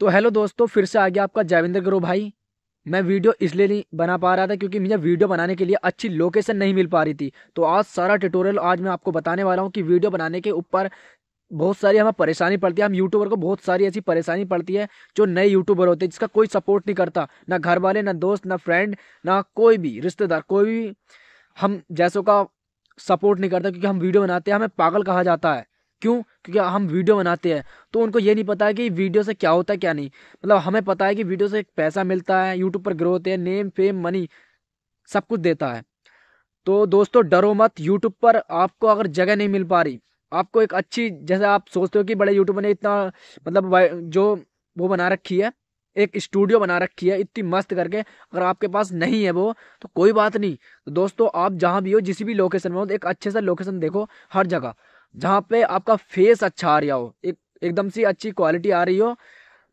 तो हेलो दोस्तों फिर से आ गया आपका जयविंदर गुरु भाई मैं वीडियो इसलिए नहीं बना पा रहा था क्योंकि मुझे वीडियो बनाने के लिए अच्छी लोकेशन नहीं मिल पा रही थी तो आज सारा ट्यूटोरियल आज मैं आपको बताने वाला हूँ कि वीडियो बनाने के ऊपर बहुत सारी हमें परेशानी पड़ती है हम यूट्यूबर को बहुत सारी ऐसी परेशानी पड़ती है जो नए यूट्यूबर होते हैं जिसका कोई सपोर्ट नहीं करता ना घर वाले ना दोस्त ना फ्रेंड ना कोई भी रिश्तेदार कोई भी हम जैसों का सपोर्ट नहीं करता क्योंकि हम वीडियो बनाते हैं हमें पागल कहा जाता है क्यों क्योंकि हम वीडियो बनाते हैं तो उनको ये नहीं पता है कि वीडियो से क्या होता है क्या नहीं मतलब हमें पता है कि वीडियो से पैसा मिलता है यूट्यूब पर ग्रो होते हैं नेम फेम मनी सब कुछ देता है तो दोस्तों डरो मत यूट्यूब पर आपको अगर जगह नहीं मिल पा रही आपको एक अच्छी जैसे आप सोचते हो कि बड़े यूट्यूबर ने इतना मतलब जो वो बना रखी है एक स्टूडियो बना रखी है इतनी मस्त करके अगर आपके पास नहीं है वो तो कोई बात नहीं तो दोस्तों आप जहाँ भी हो जिस भी लोकेशन में हो तो एक अच्छे से लोकेशन देखो हर जगह जहाँ पे आपका फेस अच्छा आ रहा हो एक एकदम सी अच्छी क्वालिटी आ रही हो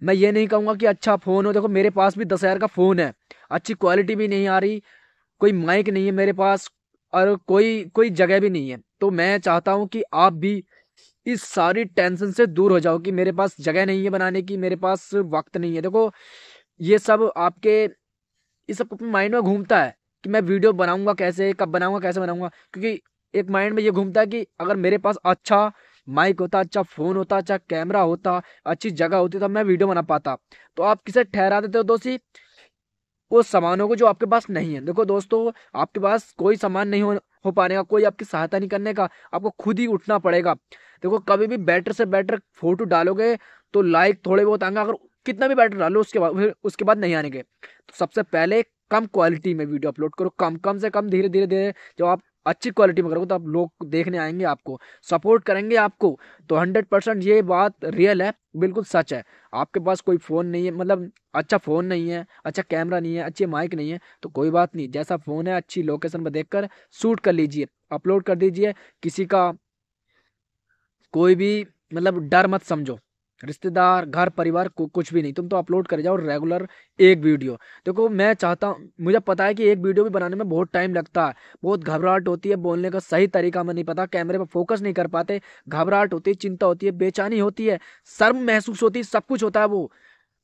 मैं ये नहीं कहूँगा कि अच्छा फ़ोन हो देखो मेरे पास भी दस हज़ार का फ़ोन है अच्छी क्वालिटी भी नहीं आ रही कोई माइक नहीं है मेरे पास और कोई कोई जगह भी नहीं है तो मैं चाहता हूँ कि आप भी इस सारी टेंशन से दूर हो जाओ कि मेरे पास जगह नहीं है बनाने की मेरे पास वक्त नहीं है देखो ये सब आपके ये सब माइंड में घूमता है कि मैं वीडियो बनाऊंगा कैसे कब बनाऊंगा कैसे बनाऊंगा क्योंकि एक माइंड में ये घूमता है कि अगर मेरे पास अच्छा माइक होता अच्छा फ़ोन होता अच्छा कैमरा होता अच्छी जगह होती तो मैं वीडियो बना पाता तो आप किसे ठहरा देते हो दोस्ती उस सामानों को जो आपके पास नहीं है देखो दोस्तों आपके पास कोई सामान नहीं हो हो पाने का कोई आपकी सहायता नहीं करने का आपको खुद ही उठना पड़ेगा देखो कभी भी बेटर से बेटर फोटो डालोगे तो लाइक थोड़े बहुत आएंगे अगर कितना भी बेटर डालो उसके बाद उसके बाद नहीं आने के तो सबसे पहले कम क्वालिटी में वीडियो अपलोड करो कम कम से कम धीरे धीरे धीरे जब आप अच्छी क्वालिटी में करोगे तो आप लोग देखने आएंगे आपको सपोर्ट करेंगे आपको तो हंड्रेड परसेंट ये बात रियल है बिल्कुल सच है आपके पास कोई फ़ोन नहीं है मतलब अच्छा फ़ोन नहीं है अच्छा कैमरा नहीं है अच्छी माइक नहीं है तो कोई बात नहीं जैसा फ़ोन है अच्छी लोकेशन पर देख कर शूट कर लीजिए अपलोड कर दीजिए किसी का कोई भी मतलब डर मत समझो रिश्तेदार घर परिवार को कुछ भी नहीं तुम तो अपलोड कर जाओ रेगुलर एक वीडियो देखो मैं चाहता हूँ मुझे पता है कि एक वीडियो भी बनाने में बहुत टाइम लगता है बहुत घबराहट होती है बोलने का सही तरीका मैं नहीं पता कैमरे पर फोकस नहीं कर पाते घबराहट होती है चिंता होती है बेचैनी होती है शर्म महसूस होती है सब कुछ होता है वो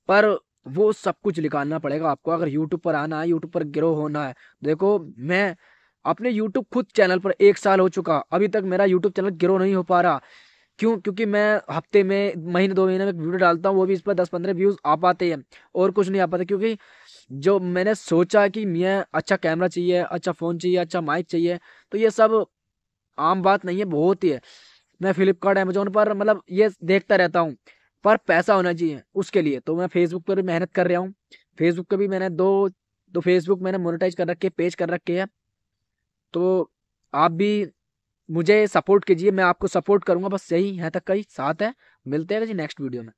पर वो सब कुछ निकालना पड़ेगा आपको अगर यूट्यूब पर आना है यूट्यूब पर ग्रो होना है देखो मैं अपने यूट्यूब खुद चैनल पर एक साल हो चुका अभी तक मेरा यूट्यूब चैनल ग्रो नहीं हो पा रहा क्यों क्योंकि मैं हफ्ते में महीने दो महीने में वीडियो डालता हूँ वो भी इस पर दस पंद्रह व्यूज़ आ पाते हैं और कुछ नहीं आ पाता क्योंकि जो मैंने सोचा कि मैं अच्छा कैमरा चाहिए अच्छा फ़ोन चाहिए अच्छा माइक चाहिए तो ये सब आम बात नहीं है बहुत ही है मैं फ्लिपकार्ट अमेजोन पर मतलब ये देखता रहता हूँ पर पैसा होना चाहिए उसके लिए तो मैं फेसबुक पर भी मेहनत कर रहा हूँ फेसबुक पर भी मैंने दो तो फेसबुक मैंने मोनेटाइज कर रखे पेज कर रखे हैं तो आप भी मुझे सपोर्ट कीजिए मैं आपको सपोर्ट करूंगा बस यही यहाँ तक का ही साथ है मिलते हैं जी नेक्स्ट वीडियो में